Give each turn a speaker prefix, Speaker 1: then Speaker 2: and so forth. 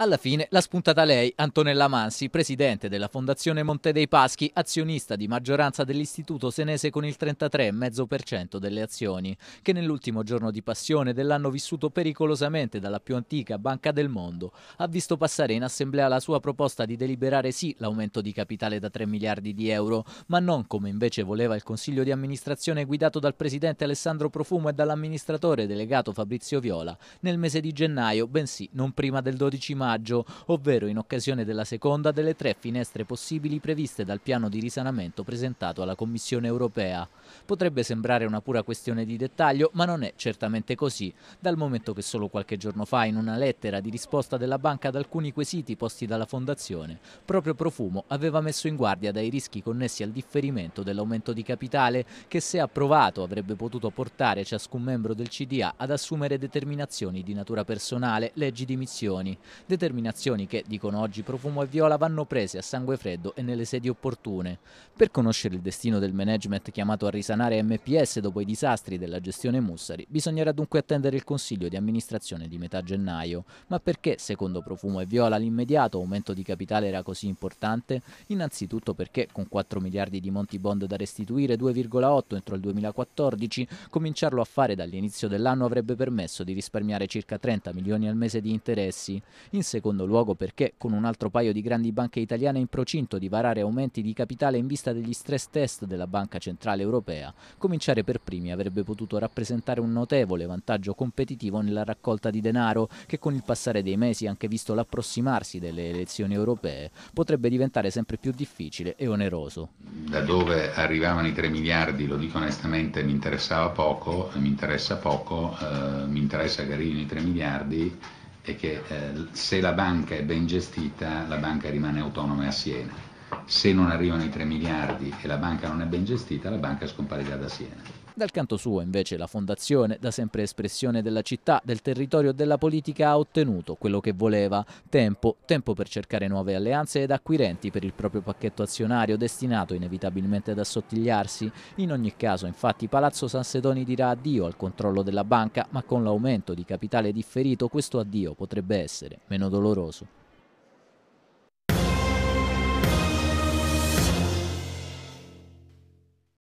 Speaker 1: Alla fine l'ha spuntata lei, Antonella Mansi, presidente della Fondazione Monte dei Paschi, azionista di maggioranza dell'istituto senese con il 33,5% delle azioni, che nell'ultimo giorno di passione dell'anno vissuto pericolosamente dalla più antica banca del mondo, ha visto passare in assemblea la sua proposta di deliberare sì l'aumento di capitale da 3 miliardi di euro, ma non come invece voleva il consiglio di amministrazione guidato dal presidente Alessandro Profumo e dall'amministratore delegato Fabrizio Viola nel mese di gennaio, bensì non prima del 12 maggio maggio, ovvero in occasione della seconda delle tre finestre possibili previste dal piano di risanamento presentato alla Commissione europea. Potrebbe sembrare una pura questione di dettaglio, ma non è certamente così, dal momento che solo qualche giorno fa in una lettera di risposta della banca ad alcuni quesiti posti dalla Fondazione, proprio Profumo aveva messo in guardia dai rischi connessi al differimento dell'aumento di capitale che se approvato avrebbe potuto portare ciascun membro del CDA ad assumere determinazioni di natura personale, leggi di missioni, determinazioni che, dicono oggi Profumo e Viola, vanno prese a sangue freddo e nelle sedi opportune. Per conoscere il destino del management chiamato a risanare MPS dopo i disastri della gestione Mussari, bisognerà dunque attendere il Consiglio di amministrazione di metà gennaio. Ma perché, secondo Profumo e Viola, l'immediato aumento di capitale era così importante? Innanzitutto perché, con 4 miliardi di monti bond da restituire, 2,8 entro il 2014, cominciarlo a fare dall'inizio dell'anno avrebbe permesso di risparmiare circa 30 milioni al mese di interessi. In secondo luogo perché, con un altro paio di grandi banche italiane in procinto di varare aumenti di capitale in vista degli stress test della Banca Centrale Europea, cominciare per primi avrebbe potuto rappresentare un notevole vantaggio competitivo nella raccolta di denaro che con il passare dei mesi, anche visto l'approssimarsi delle elezioni europee, potrebbe diventare sempre più difficile
Speaker 2: e oneroso. Da dove arrivavano i 3 miliardi, lo dico onestamente, mi interessava poco, mi interessa poco, eh, mi interessa che arrivino i 3 miliardi è che eh, se la banca è ben gestita, la banca rimane autonoma e a Siena. Se non arrivano i 3 miliardi e la banca non è ben gestita, la banca scomparirà da Siena. Dal canto
Speaker 1: suo, invece, la fondazione, da sempre espressione della città, del territorio e della politica, ha ottenuto quello che voleva. Tempo, tempo per cercare nuove alleanze ed acquirenti per il proprio pacchetto azionario, destinato inevitabilmente ad assottigliarsi. In ogni caso, infatti, Palazzo Sansedoni dirà addio al controllo della banca, ma con l'aumento di capitale differito questo addio potrebbe essere meno doloroso.